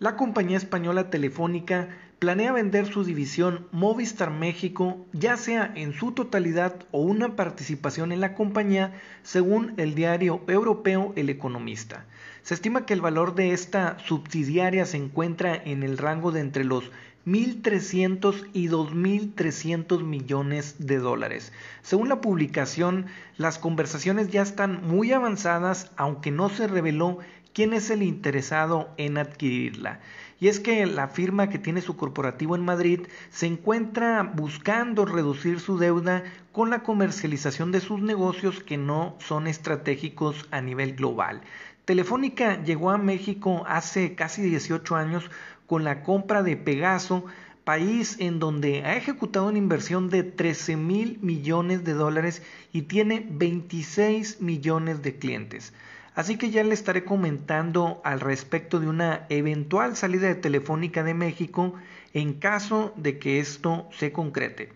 La compañía española Telefónica planea vender su división Movistar México, ya sea en su totalidad o una participación en la compañía, según el diario europeo El Economista. Se estima que el valor de esta subsidiaria se encuentra en el rango de entre los 1.300 y 2.300 millones de dólares. Según la publicación, las conversaciones ya están muy avanzadas, aunque no se reveló ¿Quién es el interesado en adquirirla? Y es que la firma que tiene su corporativo en Madrid se encuentra buscando reducir su deuda con la comercialización de sus negocios que no son estratégicos a nivel global. Telefónica llegó a México hace casi 18 años con la compra de Pegaso, país en donde ha ejecutado una inversión de 13 mil millones de dólares y tiene 26 millones de clientes. Así que ya le estaré comentando al respecto de una eventual salida de Telefónica de México en caso de que esto se concrete.